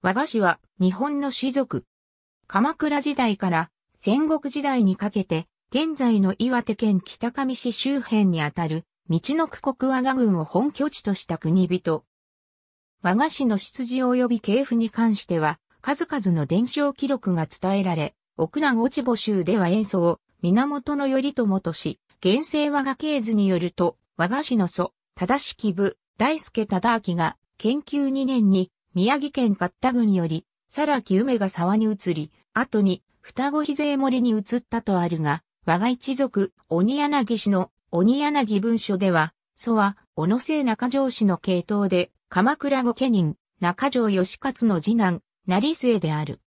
和菓子は日本の士族。鎌倉時代から戦国時代にかけて、現在の岩手県北上市周辺にあたる、道の区国和賀郡を本拠地とした国人。和菓子の出自及び系譜に関しては、数々の伝承記録が伝えられ、奥南落母州では演奏、を源頼朝とし、現世和賀系図によると、和菓子の祖、正式部、大助忠明が、研究2年に、宮城県勝田郡より、さらき梅が沢に移り、後に双子税森に移ったとあるが、我が一族、鬼柳氏の鬼柳文書では、祖は、小野瀬中城氏の系統で、鎌倉御家人、中城義勝の次男、成末である。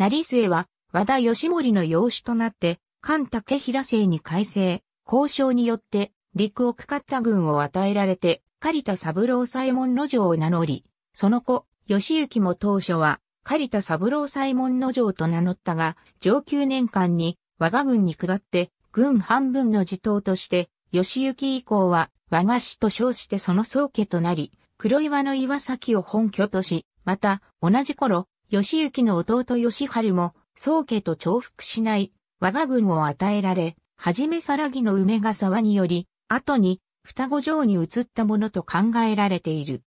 成末は、和田義盛の養子となって、関竹平姓に改正、交渉によって、陸奥勝田軍を与えられて、狩田三郎左衛門の城を名乗り、その子、義行も当初は、狩田三郎左衛門の城と名乗ったが、上級年間に我が軍に下って、軍半分の地頭として、義行以降は和菓子と称してその宗家となり、黒岩の岩崎を本拠とし、また、同じ頃、義行の弟義春も、宗家と重複しない、我が軍を与えられ、はじめさらぎの梅ヶ沢により、後に、双子城に移ったものと考えられている。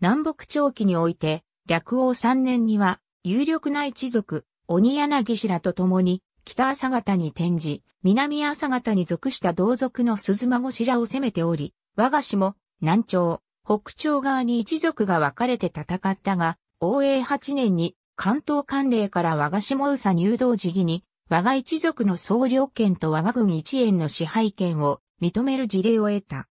南北朝期において、略王三年には、有力な一族、鬼柳氏らと共に、北朝方に転じ、南朝方に属した同族の鈴孫氏らを攻めており、我が氏も、南朝、北朝側に一族が分かれて戦ったが、王永八年に、関東関令から我が氏も宇佐入道時期に、我が一族の総領権と我が軍一円の支配権を認める事例を得た。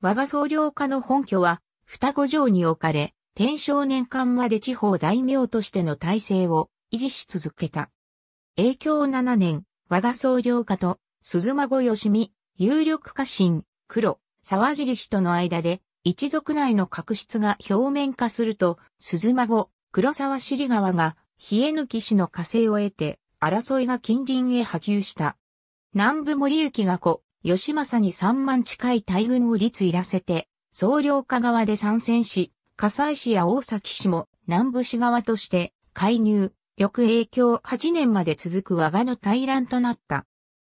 我が総領家の本拠は、双子城に置かれ、天正年間まで地方大名としての体制を維持し続けた。影響7年、我が総領家と鈴孫義美、有力家臣、黒、沢尻氏との間で、一族内の確執が表面化すると、鈴孫、黒沢尻川が、冷え抜き氏の加勢を得て、争いが近隣へ波及した。南部森行が子、吉政に3万近い大軍を立いらせて、総領下側で参戦し、加西市や大崎市も南部市側として介入、翌影響8年まで続く和賀の対乱となった。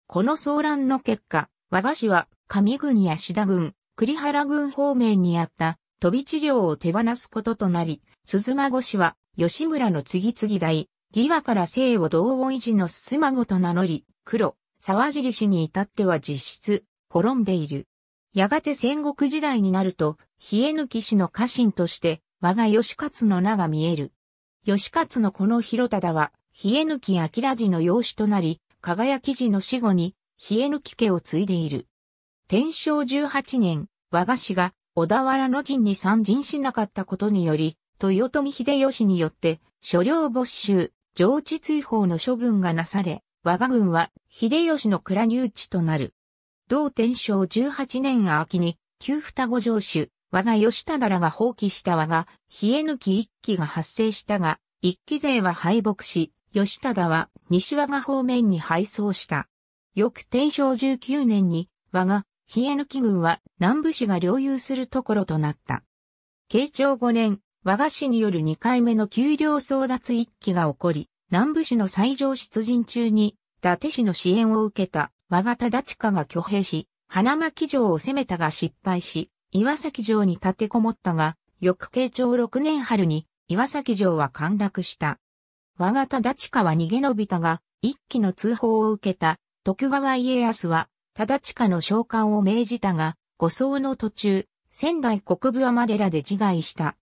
この騒乱の結果、和賀市は上郡や志田郡、栗原郡方面にあった飛び治療を手放すこととなり、鈴孫氏は吉村の次々代、義和から姓を同音維持の鈴すまと名乗り、黒、沢尻氏に至っては実質、滅んでいる。やがて戦国時代になると、冷え抜き氏の家臣として、我が義勝の名が見える。義勝のこの広忠は、冷え抜き明治の養子となり、輝き時の死後に、冷え抜き家を継いでいる。天正18年、我が氏が小田原の陣に参陣しなかったことにより、豊臣秀吉によって、所領没収、上智追放の処分がなされ、我が軍は秀吉の蔵入地となる。同天正18年秋に、旧双子城主、我が吉田らが放棄した我が、冷え抜き一揆が発生したが、一揆勢は敗北し、吉田は西我が方面に敗走した。翌天正19年に、我が、冷え抜き軍は南部市が領有するところとなった。慶長5年、我が市による2回目の給料争奪一揆が起こり、南部市の最上出陣中に、伊達市の支援を受けた和が忠親が挙兵し、花巻城を攻めたが失敗し、岩崎城に立てこもったが、翌慶長6年春に岩崎城は陥落した。和が忠親は逃げ延びたが、一気の通報を受けた徳川家康は忠親の召喚を命じたが、護送の途中、仙台国部天寺で自害した。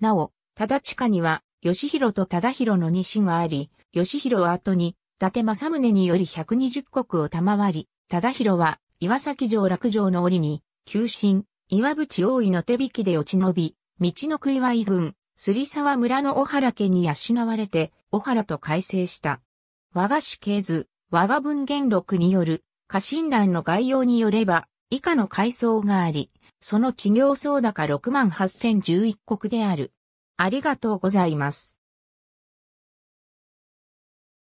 なお、忠親には、義弘と忠弘の二子があり、義弘は後に、達政宗により120国を賜り、忠広は岩崎城落城の折に、急進、岩淵大井の手引きで落ち延び、道の栗は軍、すり沢村の小原家に養われて、小原と改正した。和が子経図、和賀文言録による、家臣団の概要によれば、以下の階層があり、その地業総高6万8011国である。ありがとうございます。